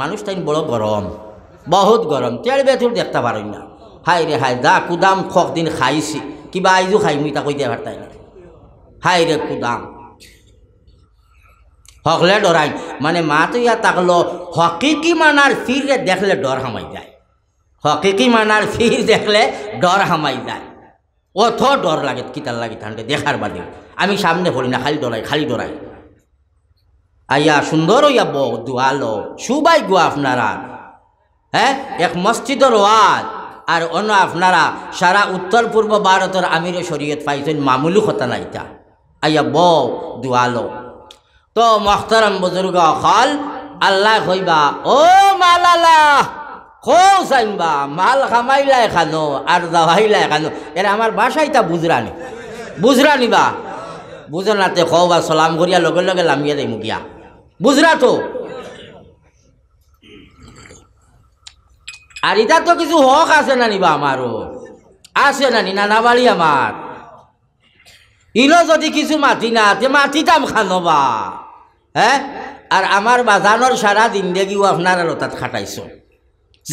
মানুষ তাই বড় গরম বহুত গরম তেল বেতুর দেখতে পারি না হাই রে হাই দা কুদাম খক দিন খাইছি কিবা আইজু খাই মুই কইতে পারতাই না হাই রে কুদাম হকলে ডরাই মানে মা তো ইয়া তাকলো হকিকি মানার ফির দেখলে ডর হামাই যায় হকিকি মানার ফির দেখলে ডর হামাই যায় অথ ডর লাগে কিতার লাগে ঠান্ডে দেখার বাদে আমি সামনে ভরি না খালি ডরাই খালি ডরাই আইয়া সুন্দর হইয়া ব দোয়ালো সুবাই গো আপনারা হ্যাঁ এক মসজিদর ওয়াজ আর অন্য আপনারা সারা উত্তর পূর্ব ভারতের আমির শরীয়ত পাইছেন মামুলি কথা নাইতা আইয়া ব দোয়ালো তো মখতারাম বুজুর্গ হল আল্লাহ হইবা ও মালালা কৌ সাইমবা মাল খামাইলা খানো আর দাওয়াইলা খানো এর আমার বাসাই তা বুঝরানি বুঝরানি বা বুঝো নাতে বা সলাম করিয়া লগে লগে লামিয়া দেই বুঝরা তো আর এটা তো কিছু হক আছে না নিবা আমারও আছে না নি না বাড়ি আমার ইনো যদি কিছু মাতি না তে তাম খানবা হ্যাঁ আর আমার বাজানোর সারা দিন দেখিও আপনারা তাত খাটাইছ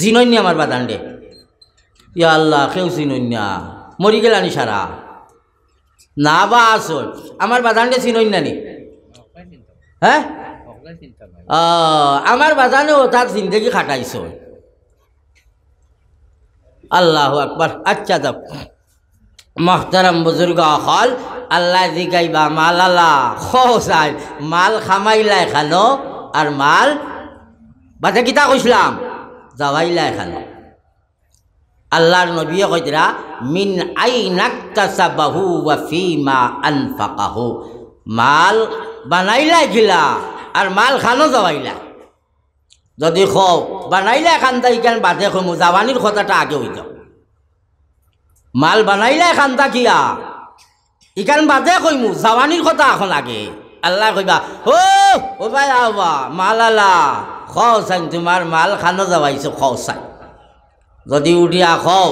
জিনন্যা আমার বাজান দে ই আল্লাহ কেউ চিনন্যা মরি গেলানি সারা না বা আসল আমার বাজান দে চিনন্যা নি হ্যাঁ আমার বাজানেও তার জিন্দগি খাটাইছ আল্লাহ আকবার আচ্ছা যাক মহতারাম বুজুর্গ হল আল্লাহ জিগাইবা মাল আল্লাহ খাই মাল খামাইলা এখানো আর মাল বাচ্চা কিতা কইসলাম যাওয়াইলা এখানো আল্লাহর নবী কইতরা মিন আই আইনাক্তাসাবাহু ওয়া ফিমা আনফাকাহু মাল বানাইলা গিলা আর মাল খানো যাবাইলা যদি খও বানাইলে এখান ইকান বাদে কমু জাবানির কথাটা আগে হইত মাল বানাইলে এখান কিয়া ইকান বাদে কইমু জাবানির কথা এখন আগে আল্লাহ কইবা ও ও ভাই আবা মাল আলা খাও চাই তোমার মাল খানো যাবাইছো খাও চাই যদি উঠিয়া খাও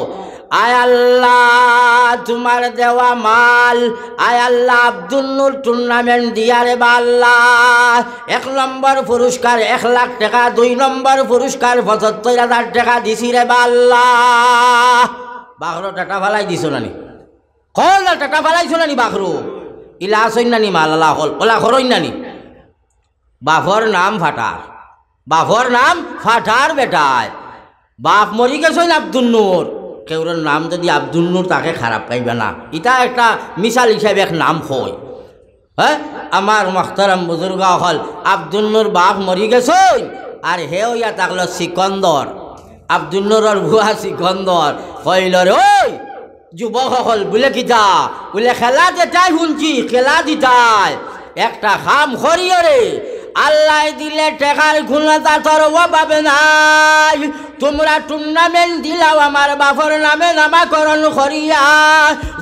আয় আল্লাহ তোমার দেওয়া মাল আয় আল্লাহ আব্দুল্লুর টুর্নামেন্ট দিয়ারে বা এক নম্বর পুরস্কার এক লাখ টাকা দুই নম্বর পুরস্কার পঁচাত্তর হাজার টাকা দিছি রে বা বাঘরো টাকা ফালাই দিছ নানি কল না টাকা ফালাইছ নানি বাঘরো ইলা আসইন নানি মাল আল্লাহ হল ওলা খরইন নানি বাফর নাম ফাটার বাফর নাম ফাটার বেটায় বাপ মরি গেছইন আব্দুল নূর কেউরের নাম যদি আব্দুল নূর তাকে খারাপ পাইবে না এটা একটা মিশাল হিসাবে এক নাম হয় হ্যাঁ আমার মখতারাম বুজুর্গা হল আব্দুল নূর বাপ মরি গেছই আর হে ইয়া তাকল সিকন্দর আব্দুল নূরর ভুয়া সিকন্দর কইল রে ওই যুবক হল বুলে কিতা বুলে খেলা যেটাই শুনছি খেলা দিতাই একটা খাম খরিয়রে আল্লাহ দিলে টেকার খুলনা তা তরব পাবে নাই তোমরা টুর্নামেন্ট দিলাও আমার বাফর নামে নামাকরণ করিয়া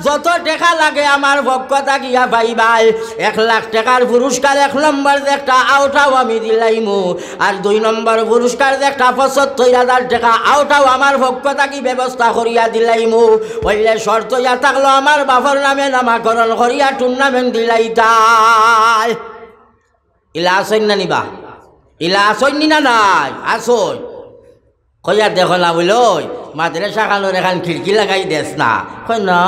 যত টেকা লাগে আমার ভক্ত গিয়া ভাই ভাই এক লাখ টাকার পুরস্কার এক নম্বর একটা আওটাও আমি দিলাইমু আর দুই নম্বর পুরস্কার একটা পঁচাত্তর হাজার টাকা আওটাও আমার ভক্ত কি ব্যবস্থা করিয়া দিলাইমু হইলে শর্ত ইয়া থাকলো আমার বাফর নামে নামাকরণ করিয়া টুর্নামেন্ট তাই ইলা আসইন না নিবা ইলা আসইন না নাই আসই কইয়া দেখো না বলে ওই মাদ্রাসা এখান খিড়কি লাগাই দেশ না কই না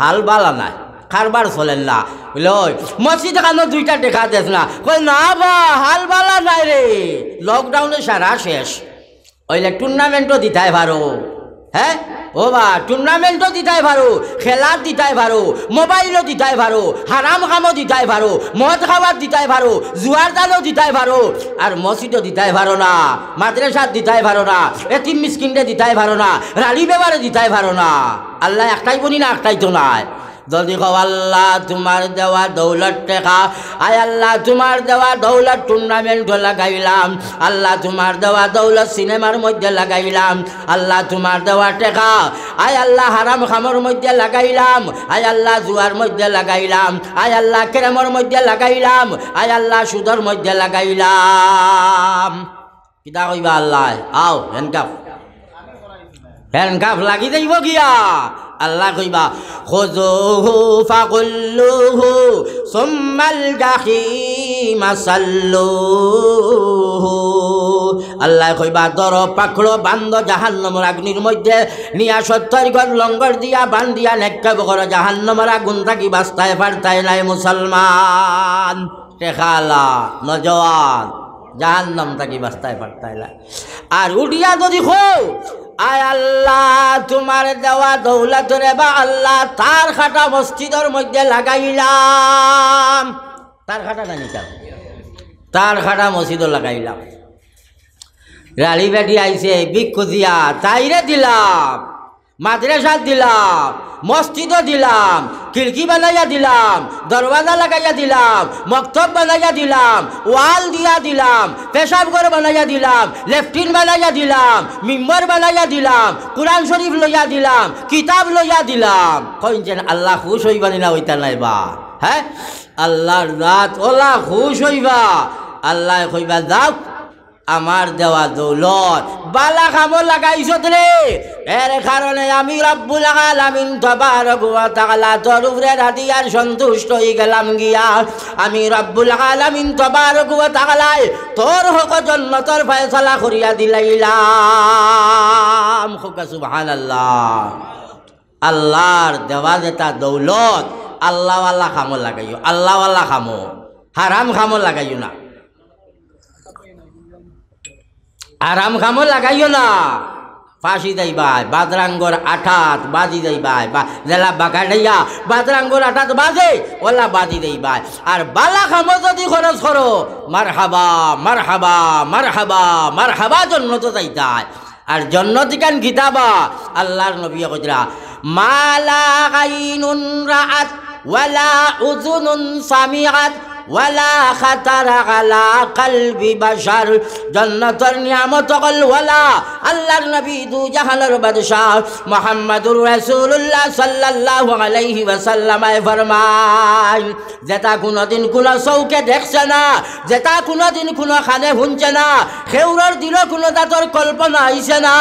হাল বালা নাই কারবার চলেন না বলে ওই মসজিদ এখানো দুইটা দেখা দেস না কই না বা হাল বালা নাই রে লকডাউনে সারা শেষ ওইলে টুর্নামেন্টও দিতাই পারো হ্যাঁ ও বা টুর্নামেন্টও দিতাই পারো খেলার দিতাই পারো মোবাইলও দিতাই পারো হারাম কামও দিতাই পারো মদ খাবার দিতাই পারো জুয়ার দালও দিতাই পারো আর মসজিদও দিতাই পারো না মাদ্রাসার দিতাই পারো না এতিম মিসকিনরে দিতাই পারো না রালি ব্যবহারে দিতাই পারো না আল্লাহ একটাই বনি না একটাই তো নয় যদি কো আল্লাহ তোমার দেওয়া দৌলত টেকা আয় আল্লাহ তোমার দেওয়া দৌলত টুর্নামেন্ট লাগাইলাম আল্লাহ তোমার দেওয়া দৌলত সিনেমার মধ্যে লাগাইলাম আল্লাহ তোমার দেওয়া টেকা আয় আল্লাহ হারাম খামর মধ্যে লাগাইলাম আয় আল্লাহ জুয়ার মধ্যে লাগাইলাম আয় আল্লাহ ক্রেমর মধ্যে লাগাইলাম আয় আল্লাহ সুদর মধ্যে লাগাইলাম কিতা কইবা আল্লাহ আও হ্যান্ডকাফ হ্যান্ডকাফ লাগি যাইব গিয়া আল্লাহ কইবা খুজুহু ফাগুল্লুহু সুম্মাল জাহিম সাল্লুহু আল্লাহ কইবা দর পাকড়ো বান্ধ জাহান্নামের আগুনের মধ্যে নিয়া সত্তর গর লঙ্গর দিয়া বান্দিয়া নেকব কর জাহান্নামের আগুন থাকি বাস্তায় ফারতায় নাই মুসলমান তেখালা নজওয়ান জাহান্নাম থাকি বাস্তায় পারতাইলা আর উঠিয়া যদি হো আয় আল্লাহ তোমার দেওয়া ধরে বা আল্লাহ তার খাটা মসজিদের মধ্যে লাগাইলাম তার খাটা নিতাম তার খাটা মসজিদও লাগাইলাম রাড়ি বেটি আইছে দিয়া তাইরে দিলাম মাদ্রাসা দিলাম মসজিদও দিলাম খিড়কি বানাইয়া দিলাম দরওয়াজা লাগাইয়া দিলাম মকতব বানাইয়া দিলাম ওয়াল দিয়া দিলাম ঘর বানাইয়া দিলাম লেফটিন বানাইয়া দিলাম মিম্বর বানাইয়া দিলাম কোরআন শরীফ লইয়া দিলাম কিতাব লইয়া দিলাম কইন যেন আল্লাহ খুশ হইবা নিলা ওইটা নাই বা হ্যাঁ আল্লাহর দাঁত ওলা খুশ হইবা আল্লাহ কইবা দাও আমার দেওয়া দৌলত বালা খামো লাগাইছ রে এর কারণে আমি রব্বুল আলামিন তবারক ওয়া তাআলা তরুরে রাদিয়ার সন্তুষ্ট হই গেলাম গিয়া আমি রব্বুল আলামিন তবারক ওয়া তাআলা তোর হক তোর ফয়সালা করিয়া দিলাইলাম হুকা সুবহানাল্লাহ আল্লাহর দেওয়া যেটা দৌলত আল্লাহ খামো লাগাইও আল্লাহ খামো হারাম খামো লাগাইও না আরাম খামো লাগাইও না ফাঁসি দেই ভাই বাদরাঙ্গর আঠাত বাজি দেই ভাই বা জেলা বাঘা নাইয়া বাদরাঙ্গর আঠাত বাজে ওলা বাজি দেই ভাই আর বালা খামো যদি খরচ করো মার হাবা মার হাবা মার হাবা মার হাবা জন্য তো যাই তাই আর দিকান গীতাবা আল্লাহর নবী কজরা মালা গাইনুন রাত ওয়ালা উজুনুন সামিয়াত ওয়ালা খাতার আলা কালবি বাসার জন্নতর নিয়ামত কল ওয়ালা আল্লাহর নবী দু জাহালর বাদশাহ মোহাম্মদুর রাসূলুল্লাহ সাল্লাল্লাহু আলাইহি ওয়াসাল্লামায় ফরমায় যেটা কোনোদিন কোন চৌকে দেখছে না যেটা কোনোদিন কোনো খানে শুনছে না সেউরর দিল কোনো দাঁতর কল্পনা আইছে না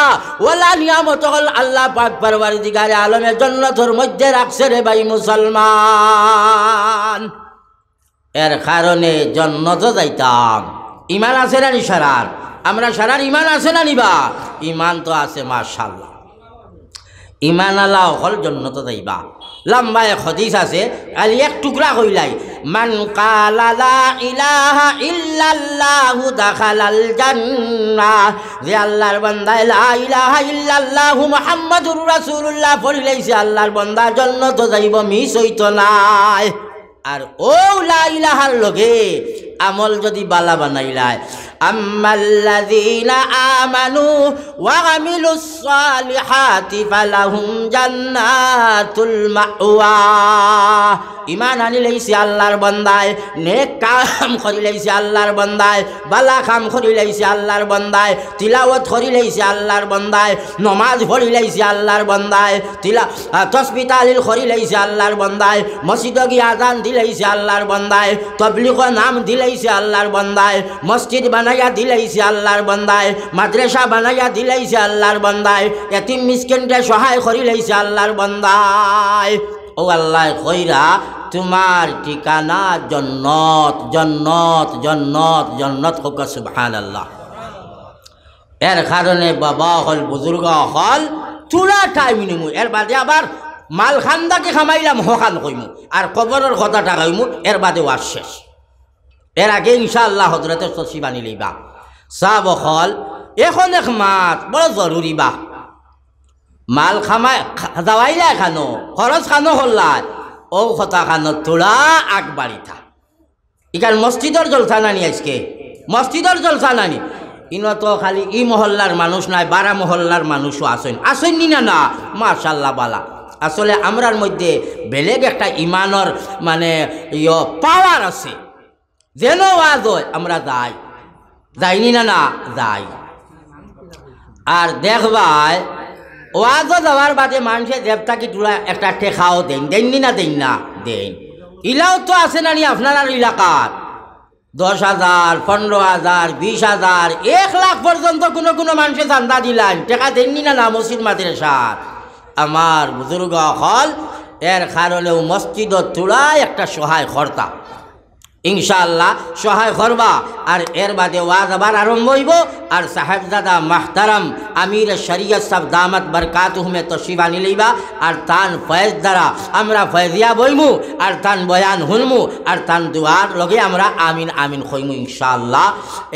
ওলা নিয়ামত কল আল্লাহ পাক পারবার দিগারে আলমে জন্নতর মধ্যে রাখছে রে ভাই মুসলমান এর কারণে জন্নত যাইতাম ইমান আছে না নি সারার আমরা সারার ইমান আছে না নিবা ইমান তো আছে মার্শাল্লাহ ইমান আল্লাহ অকল জন্নত যাইবা লম্বা এক হদিস আছে কালি এক টুকরা কইলাই মান কালালা ইলাহা ইল্লাল্লাহু দাখালাল জান্নাহ যে আল্লাহর বান্দা লা ইলাহা ইল্লাল্লাহু মুহাম্মাদুর রাসূলুল্লাহ পড়িলাইছে আল্লাহর বান্দা জন্নত যাইব মিস হইতো নাই আর ও লাইলাহার লগে আমল যদি বালা বানাইলায় أما الذين آمنوا وعملوا الصالحات فلهم جنات المأوى ইমান আনি লেগেছি আল্লাহর বন্দায় নে কাম করি লেগেছি আল্লাহর বন্দায় বালা কাম করি লেগেছি আল্লাহর বন্দায় তিলাৱত করি লেগেছি আল্লাহর বন্দায় নমাজ ভরি লেগেছি আল্লাহর বন্দায় তিলা তসবি তালিল করি আল্লাৰ আল্লাহর বন্দায় মসজিদ গিয়ে আজান দিলেইছে আল্লাহর বন্দায় তবলিগ নাম দিলেইছে আল্লাহর বন্দায় মসজিদ বান বানাইয়া দিলাইছে আল্লাহর বন্দায় মাদ্রাসা বানাইয়া দিলাইছে আল্লাহর বন্দায় এতিম মিসকিনটা সহায় করি লাইছে আল্লাহর বন্দায় ও আল্লাহ কইরা তোমার ঠিকানা জন্নত জন্নত জন্নত জন্নত হোক সুবহান আল্লাহ এর কারণে বাবা হল বুজুর্গ হল তুলা টাইম নিমু এর বাদে আবার মালখান্দাকে খামাইলাম হকান কইমু আর কবরের কথাটা কইমু এর বাদে ওয়ার শেষ এর আগে ইনশাআল্লাহ হজরত শশী বানি লইবা চাহ বখল এখন এক মাছ বড় জরুরি বা মাল খামায় যাওয়াইলা খানো খরচ খানো হল্লার ও খতা খানো তোরা আগবাড়ি থা ইকার মসজিদর জলসা নানি আজকে মসজিদর জলসা নানি ইনত খালি ই মহল্লার মানুষ নাই বারা মহল্লার মানুষও আসেন আসেন নি না না মাশাল্লাহ বালা আসলে আমরার মধ্যে বেলেগ একটা ইমানর মানে ইয় পাওয়ার আছে যেন ওয়াজ হয় আমরা যাই যাইনি না না যাই আর দেখবাই ওয়াজ যাওয়ার বাদে মানুষের দেবতাকে তুলা একটা টেকাও দেন দেননি না দেন না দেন ইলাও তো আছে না নি আপনার এলাকার দশ হাজার পনেরো হাজার বিশ হাজার এক লাখ পর্যন্ত কোনো কোনো মানুষের চান্দা দিলেন টেকা দেননি না না মাদের সার আমার বুজুর্গ হল এর কারণেও মসজিদ তোলা একটা সহায় খর্তা ইনশাআল্লাহ সহায় করবা আর এর বাদে ওয়াজ আবার আরম্ভ হইব আর সাহেবজাদা মাহতারাম আমির শরিয়ত সব দামত বরকাত হুমে শিবা নিলিবা আর তান ফয়েজ দ্বারা আমরা ফয়েজিয়া বইমু আর তান বয়ান হুনমু আর তান দুয়ার লগে আমরা আমিন আমিন হইমু ইনশাআল্লাহ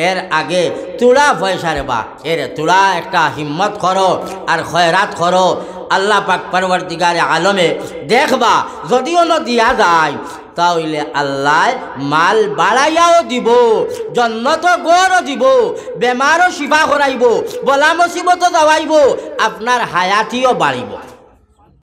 এর আগে তুলা পয়সা রেবা এর তুলা একটা হিম্মত করো আর খয়রাত করো আল্লাহ পাক পরবর্তীকারে আলমে দেখবা যদিও ন দিয়া যায় তাহলে আল্লাহ মাল বাড়াইয়াও দিব জন্নত গড়ও দিব বেমারও শিফা করাইব বলা মুসিবত দাওয়াইব আপনার হায়াতিও বাড়িব